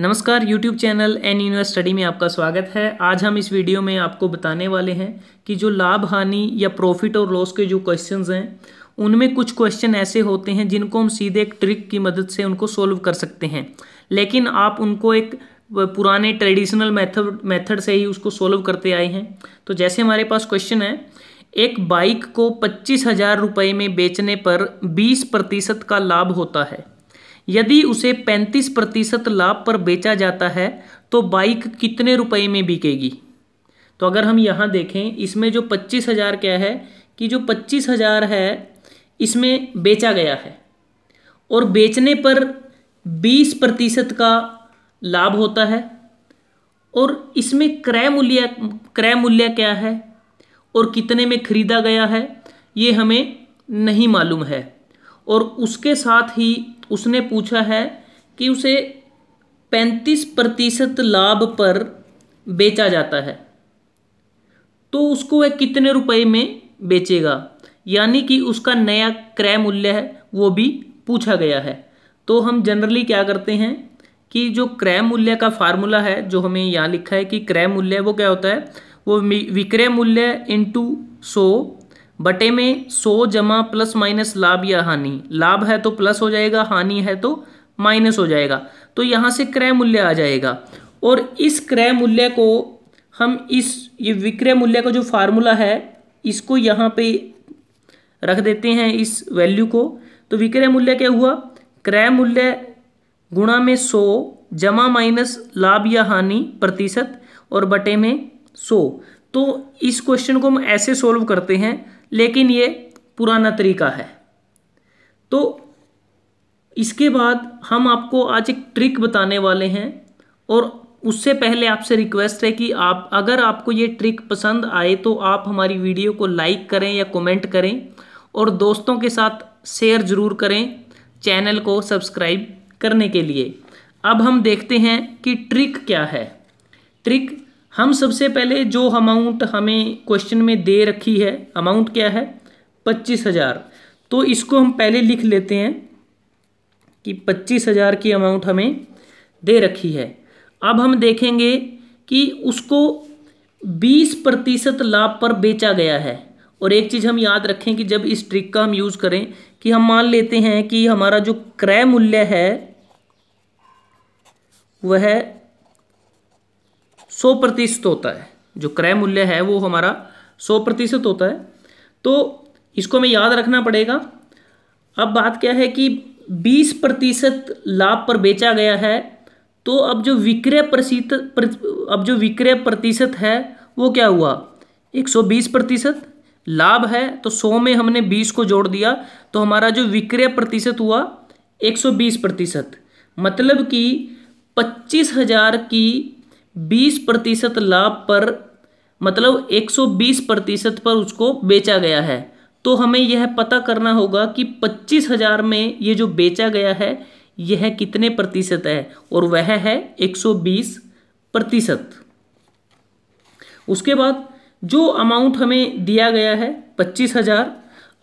नमस्कार YouTube channel N universe study में आपका स्वागत है आज हम इस वीडियो में आपको बताने वाले हैं कि जो लाभ हानि या प्रॉफिट और लॉस के जो क्वेश्चंस हैं उनमें कुछ क्वेश्चन ऐसे होते हैं जिनको हम सीधे एक ट्रिक की मदद से उनको सोल्व कर सकते हैं लेकिन आप उनको एक पुराने ट्रेडिशनल मैथड मैथड से ही उसको सोल्व करते आए हैं तो जैसे हमारे पास क्वेश्चन है एक बाइक को पच्चीस हजार रुपये में बेचने पर बीस प्रतिशत का लाभ होता है यदि उसे 35 प्रतिशत लाभ पर बेचा जाता है तो बाइक कितने रुपए में बिकेगी तो अगर हम यहाँ देखें इसमें जो पच्चीस हज़ार क्या है कि जो पच्चीस हज़ार है इसमें बेचा गया है और बेचने पर बीस प्रतिशत का लाभ होता है और इसमें क्रय मूल्य क्रय मूल्य क्या है और कितने में खरीदा गया है ये हमें नहीं मालूम है और उसके साथ ही उसने पूछा है कि उसे पैंतीस प्रतिशत लाभ पर बेचा जाता है तो उसको वह कितने रुपए में बेचेगा यानी कि उसका नया क्रय मूल्य है वो भी पूछा गया है तो हम जनरली क्या करते हैं कि जो क्रय मूल्य का फार्मूला है जो हमें यहाँ लिखा है कि क्रय मूल्य वो क्या होता है वो विक्रय मूल्य इंटू सौ बटे में सो जमा प्लस माइनस लाभ या हानि लाभ है तो प्लस हो जाएगा हानि है तो माइनस हो जाएगा तो यहाँ से क्रय मूल्य आ जाएगा और इस क्रय मूल्य को हम इस ये विक्रय मूल्य का जो फार्मूला है इसको यहाँ पे रख देते हैं इस वैल्यू को तो विक्रय मूल्य क्या हुआ क्रय मूल्य गुणा में सौ जमा माइनस लाभ या हानि प्रतिशत और बटे में सौ तो इस क्वेश्चन को हम ऐसे सॉल्व करते हैं लेकिन ये पुराना तरीका है तो इसके बाद हम आपको आज एक ट्रिक बताने वाले हैं और उससे पहले आपसे रिक्वेस्ट है कि आप अगर आपको ये ट्रिक पसंद आए तो आप हमारी वीडियो को लाइक करें या कमेंट करें और दोस्तों के साथ शेयर ज़रूर करें चैनल को सब्सक्राइब करने के लिए अब हम देखते हैं कि ट्रिक क्या है ट्रिक हम सबसे पहले जो अमाउंट हमें क्वेश्चन में दे रखी है अमाउंट क्या है पच्चीस हज़ार तो इसको हम पहले लिख लेते हैं कि पच्चीस हज़ार की अमाउंट हमें दे रखी है अब हम देखेंगे कि उसको बीस प्रतिशत लाभ पर बेचा गया है और एक चीज़ हम याद रखें कि जब इस ट्रिक का हम यूज़ करें कि हम मान लेते हैं कि हमारा जो क्रय मूल्य है वह सौ प्रतिशत होता है जो क्रय मूल्य है वो हमारा सौ प्रतिशत होता है तो इसको हमें याद रखना पड़ेगा अब बात क्या है कि बीस प्रतिशत लाभ पर बेचा गया है तो अब जो विक्रय प्रतिशत अब जो विक्रय प्रतिशत है वो क्या हुआ एक सौ बीस प्रतिशत लाभ है तो सौ में हमने बीस को जोड़ दिया तो हमारा जो विक्रय प्रतिशत हुआ एक सौ बीस प्रतिशत मतलब कि पच्चीस हज़ार की बीस प्रतिशत लाभ पर मतलब एक सौ बीस प्रतिशत पर उसको बेचा गया है तो हमें यह पता करना होगा कि पच्चीस हजार में ये जो बेचा गया है यह कितने प्रतिशत है और वह है एक सौ बीस प्रतिशत उसके बाद जो अमाउंट हमें दिया गया है पच्चीस हजार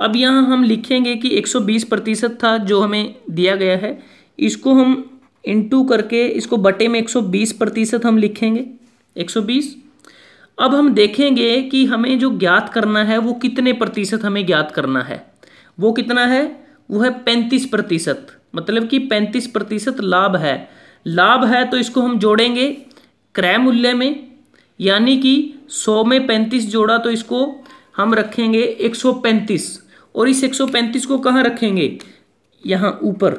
अब यहाँ हम लिखेंगे कि एक सौ बीस प्रतिशत था जो हमें दिया गया है इसको हम इनटू करके इसको बटे में 120 प्रतिशत हम लिखेंगे 120 अब हम देखेंगे कि हमें जो ज्ञात करना है वो कितने प्रतिशत हमें ज्ञात करना है वो कितना है वो है पैंतीस प्रतिशत मतलब कि पैंतीस प्रतिशत लाभ है लाभ है तो इसको हम जोड़ेंगे क्रय मूल्य में यानी कि सौ में पैंतीस जोड़ा तो इसको हम रखेंगे एक सौ पैंतीस और इस एक सौ पैंतीस को कहाँ रखेंगे यहाँ ऊपर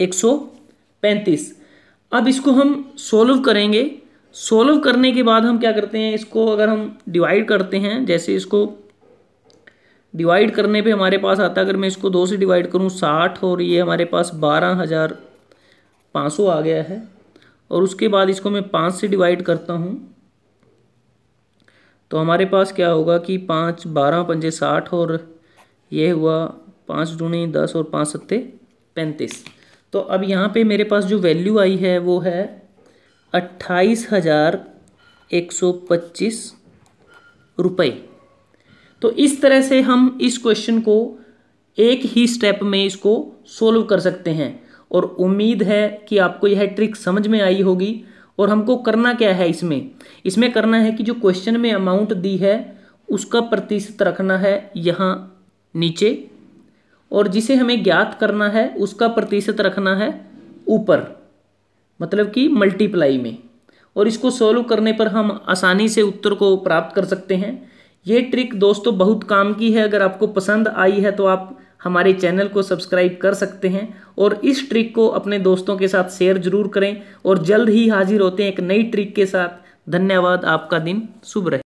एक सौ पैंतीस अब इसको हम सोल्व करेंगे सोल्व करने के बाद हम क्या करते हैं इसको अगर हम डिवाइड करते हैं जैसे इसको डिवाइड करने पे हमारे पास आता है अगर मैं इसको दो से डिवाइड करूँ साठ और ये हमारे पास बारह हज़ार पाँच सौ आ गया है और उसके बाद इसको मैं पाँच से डिवाइड करता हूँ तो हमारे पास क्या होगा कि पाँच बारह पंजे साठ और ये हुआ पाँच दूनी दस और पाँच सत्ते पैंतीस तो अब यहाँ पे मेरे पास जो वैल्यू आई है वो है अट्ठाईस हज़ार एक सौ पच्चीस रुपये तो इस तरह से हम इस क्वेश्चन को एक ही स्टेप में इसको सोल्व कर सकते हैं और उम्मीद है कि आपको यह ट्रिक समझ में आई होगी और हमको करना क्या है इसमें इसमें करना है कि जो क्वेश्चन में अमाउंट दी है उसका प्रतिशत रखना है यहाँ नीचे और जिसे हमें ज्ञात करना है उसका प्रतिशत रखना है ऊपर मतलब कि मल्टीप्लाई में और इसको सॉल्व करने पर हम आसानी से उत्तर को प्राप्त कर सकते हैं ये ट्रिक दोस्तों बहुत काम की है अगर आपको पसंद आई है तो आप हमारे चैनल को सब्सक्राइब कर सकते हैं और इस ट्रिक को अपने दोस्तों के साथ शेयर जरूर करें और जल्द ही हाजिर होते हैं एक नई ट्रिक के साथ धन्यवाद आपका दिन शुभ रहे